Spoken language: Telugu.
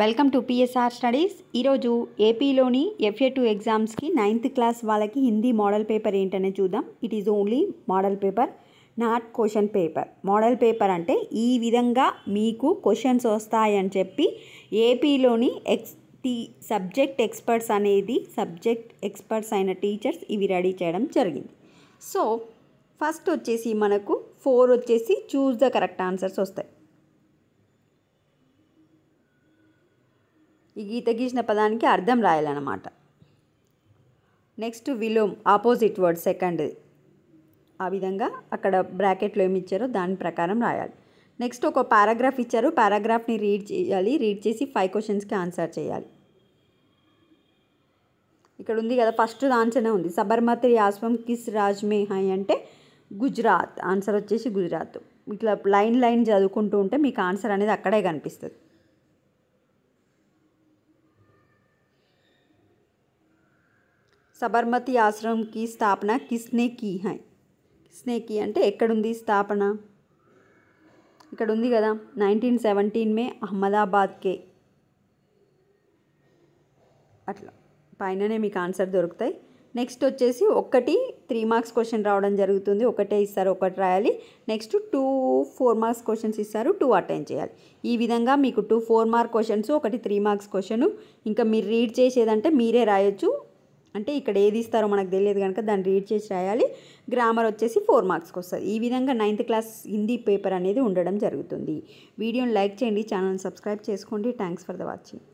వెల్కమ్ టు పిఎస్ఆర్ స్టడీస్ ఈరోజు ఏపీలోని ఎఫ్ఏ టూ ఎగ్జామ్స్కి నైన్త్ క్లాస్ వాళ్ళకి హిందీ మోడల్ పేపర్ ఏంటనే చూద్దాం it is only model paper not question paper model paper అంటే ఈ విధంగా మీకు క్వశ్చన్స్ వస్తాయని చెప్పి ఏపీలోని ఎక్స్ టీ సబ్జెక్ట్ ఎక్స్పర్ట్స్ అనేది సబ్జెక్ట్ ఎక్స్పర్ట్స్ అయిన టీచర్స్ ఇవి రెడీ చేయడం జరిగింది సో ఫస్ట్ వచ్చేసి మనకు ఫోర్ వచ్చేసి చూస్ ద కరెక్ట్ ఆన్సర్స్ వస్తాయి ఈ గీత గీసిన పదానికి అర్థం రాయాలన్నమాట నెక్స్ట్ విలోమ్ ఆపోజిట్ వర్డ్ సెకండ్ ఆ విధంగా అక్కడ బ్రాకెట్లో ఏమి ఇచ్చారో దాని ప్రకారం రాయాలి నెక్స్ట్ ఒక పారాగ్రాఫ్ ఇచ్చారు పారాగ్రాఫ్ని రీడ్ చేయాలి రీడ్ చేసి ఫైవ్ క్వశ్చన్స్కి ఆన్సర్ చేయాలి ఇక్కడ ఉంది కదా ఫస్ట్ ఆన్సర్నే ఉంది సబర్మతి ఆశ్వం కిస్ రాజ్ మే హై అంటే గుజరాత్ ఆన్సర్ వచ్చేసి గుజరాత్ ఇట్లా లైన్ లైన్ చదువుకుంటూ ఉంటే మీకు ఆన్సర్ అనేది అక్కడే కనిపిస్తుంది సబర్మతి ఆశ్రమంకి స్థాపన కిస్నే కీ హై కిస్నే కీ అంటే ఎక్కడుంది స్థాపన ఇక్కడ ఉంది కదా నైన్టీన్ సెవెంటీన్ మే అహ్మదాబాద్కే అట్లా పైననే మీకు ఆన్సర్ దొరుకుతాయి నెక్స్ట్ వచ్చేసి ఒకటి త్రీ మార్క్స్ క్వశ్చన్ రావడం జరుగుతుంది ఒకటే ఇస్తారు ఒకటి రాయాలి next two four marks questions ఇస్తారు టూ అటెండ్ చేయాలి ఈ విధంగా మీకు టూ ఫోర్ మార్క్ క్వశ్చన్స్ ఒకటి త్రీ మార్క్స్ క్వశ్చన్ ఇంకా మీరు రీడ్ చేసేదంటే మీరే రాయొచ్చు అంటే ఇక్కడ ఏది ఇస్తారో మనకు తెలియదు కనుక దాన్ని రీడ్ చేసి రాయాలి గ్రామర్ వచ్చేసి ఫోర్ మార్క్స్కి వస్తుంది ఈ విధంగా నైన్త్ క్లాస్ హిందీ పేపర్ అనేది ఉండడం జరుగుతుంది వీడియోని లైక్ చేయండి ఛానల్ని సబ్స్క్రైబ్ చేసుకోండి థ్యాంక్స్ ఫర్ ద వాచింగ్